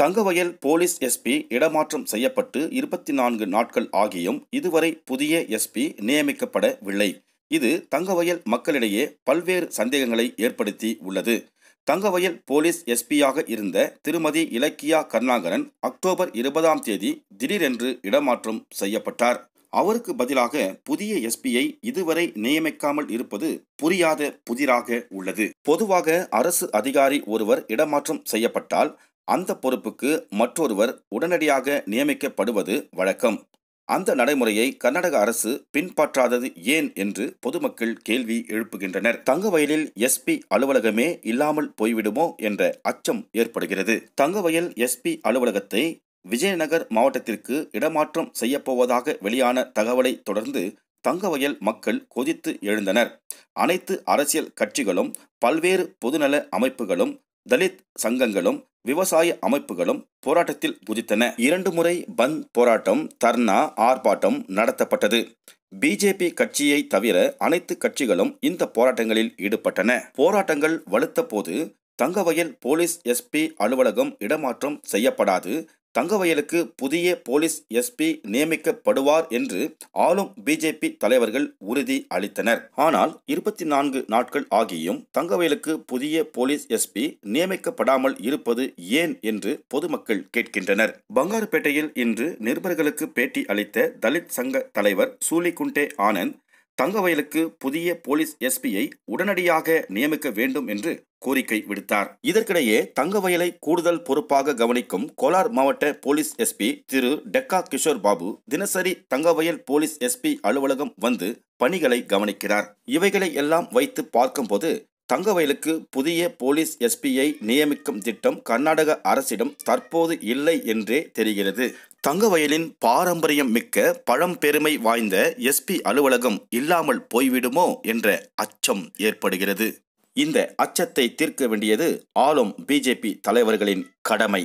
Thangavayal police SP இடமாற்றம் செய்யப்பட்டு இருபத்தி நான்கு நாட்கள் ஆகியும் இதுவரை புதிய எஸ்பி நியமிக்கப்படவில்லை இது தங்கவயல் மக்களிடையே பல்வேறு சந்தேகங்களை ஏற்படுத்தி உள்ளது தங்கவயல் போலீஸ் எஸ்பியாக இருந்த திருமதி இலக்கியா கருணாகரன் அக்டோபர் இருபதாம் தேதி திடீரென்று இடமாற்றம் செய்யப்பட்டார் அவருக்கு பதிலாக புதிய எஸ்பியை இதுவரை நியமிக்காமல் இருப்பது புரியாத புதிராக உள்ளது பொதுவாக அரசு அதிகாரி ஒருவர் இடமாற்றம் செய்யப்பட்டால் அந்த பொறுப்புக்கு மற்றொருவர் உடனடியாக நியமிக்கப்படுவது வழக்கம் அந்த நடைமுறையை கர்நாடக அரசு பின்பற்றாதது ஏன் என்று பொதுமக்கள் கேள்வி எழுப்புகின்றனர் தங்கவயலில் எஸ்பி அலுவலகமே இல்லாமல் போய்விடுமோ என்ற அச்சம் ஏற்படுகிறது தங்கவயல் எஸ்பி அலுவலகத்தை விஜயநகர் மாவட்டத்திற்கு இடமாற்றம் செய்யப்போவதாக வெளியான தகவலை தொடர்ந்து தங்கவயல் மக்கள் கொதித்து எழுந்தனர் அனைத்து அரசியல் கட்சிகளும் பல்வேறு பொதுநல அமைப்புகளும் தலித் சங்கங்களும் விவசாய அமைப்புகளும் போராட்டத்தில் குதித்தன இரண்டு முறை பந்த் போராட்டம் தர்ணா ஆர்ப்பாட்டம் நடத்தப்பட்டது பிஜேபி கட்சியை தவிர அனைத்து கட்சிகளும் இந்த போராட்டங்களில் ஈடுபட்டன போராட்டங்கள் வலுத்த போது தங்கவயல் போலீஸ் எஸ்பி அலுவலகம் இடமாற்றம் செய்யப்படாது தங்கவயலுக்கு புதிய போலீஸ் எஸ்பி நியமிக்கப்படுவார் என்று ஆளும் பிஜேபி தலைவர்கள் உறுதி அளித்தனர் ஆனால் இருபத்தி நான்கு நாட்கள் ஆகியும் தங்கவயலுக்கு புதிய போலீஸ் எஸ்பி நியமிக்கப்படாமல் இருப்பது ஏன் என்று பொதுமக்கள் கேட்கின்றனர் பங்காருப்பேட்டையில் இன்று நிருபர்களுக்கு பேட்டி அளித்த தலித் சங்க தலைவர் சூலிகுண்டே ஆனந்த் தங்கவயலுக்கு புதிய போலீஸ் எஸ்பியை உடனடியாக நியமிக்க வேண்டும் என்று கோரிக்கை விடுத்தார் இதற்கிடையே தங்கவயலை கூடுதல் பொறுப்பாக கவனிக்கும் கோலார் மாவட்ட போலீஸ் எஸ்பி திரு டெக்கா கிஷோர் பாபு தினசரி தங்கவயல் போலீஸ் எஸ்பி அலுவலகம் வந்து பணிகளை கவனிக்கிறார் இவைகளை எல்லாம் வைத்து பார்க்கும்போது தங்கவயலுக்கு புதிய போலீஸ் எஸ்பியை நியமிக்கும் திட்டம் கர்நாடக அரசிடம் தற்போது இல்லை என்றே தெரிகிறது தங்கவயலின் பாரம்பரியம் மிக்க பழம்பெருமை வாய்ந்த எஸ்பி அலுவலகம் இல்லாமல் போய்விடுமோ என்ற அச்சம் ஏற்படுகிறது இந்த அச்சத்தை தீர்க்க வேண்டியது ஆளும் பிஜேபி தலைவர்களின் கடமை